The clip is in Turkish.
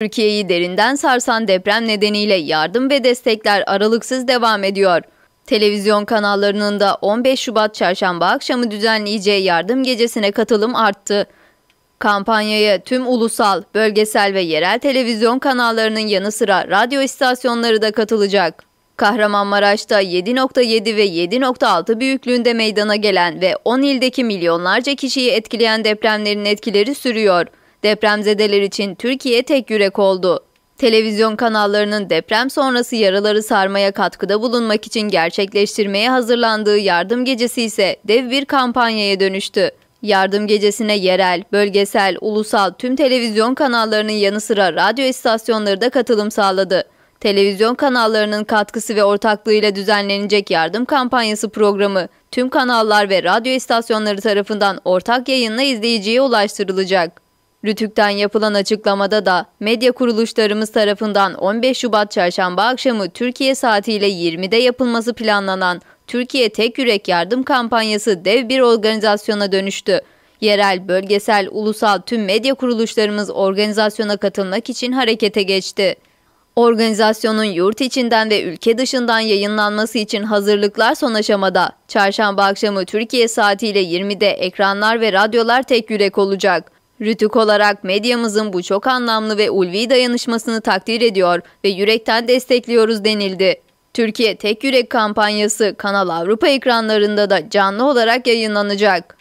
Türkiye'yi derinden sarsan deprem nedeniyle yardım ve destekler aralıksız devam ediyor. Televizyon kanallarının da 15 Şubat çarşamba akşamı düzenleyeceği yardım gecesine katılım arttı. Kampanyaya tüm ulusal, bölgesel ve yerel televizyon kanallarının yanı sıra radyo istasyonları da katılacak. Kahramanmaraş'ta 7.7 ve 7.6 büyüklüğünde meydana gelen ve 10 ildeki milyonlarca kişiyi etkileyen depremlerin etkileri sürüyor. Depremzedeler için Türkiye tek yürek oldu. Televizyon kanallarının deprem sonrası yaraları sarmaya katkıda bulunmak için gerçekleştirmeye hazırlandığı yardım gecesi ise dev bir kampanyaya dönüştü. Yardım gecesine yerel, bölgesel, ulusal tüm televizyon kanallarının yanı sıra radyo istasyonları da katılım sağladı. Televizyon kanallarının katkısı ve ortaklığıyla düzenlenecek yardım kampanyası programı tüm kanallar ve radyo istasyonları tarafından ortak yayınla izleyiciye ulaştırılacak. Rütük'ten yapılan açıklamada da medya kuruluşlarımız tarafından 15 Şubat çarşamba akşamı Türkiye saatiyle 20'de yapılması planlanan Türkiye Tek Yürek Yardım Kampanyası dev bir organizasyona dönüştü. Yerel, bölgesel, ulusal tüm medya kuruluşlarımız organizasyona katılmak için harekete geçti. Organizasyonun yurt içinden ve ülke dışından yayınlanması için hazırlıklar son aşamada. Çarşamba akşamı Türkiye saatiyle 20'de ekranlar ve radyolar tek yürek olacak. Rütük olarak medyamızın bu çok anlamlı ve ulvi dayanışmasını takdir ediyor ve yürekten destekliyoruz denildi. Türkiye Tek Yürek kampanyası Kanal Avrupa ekranlarında da canlı olarak yayınlanacak.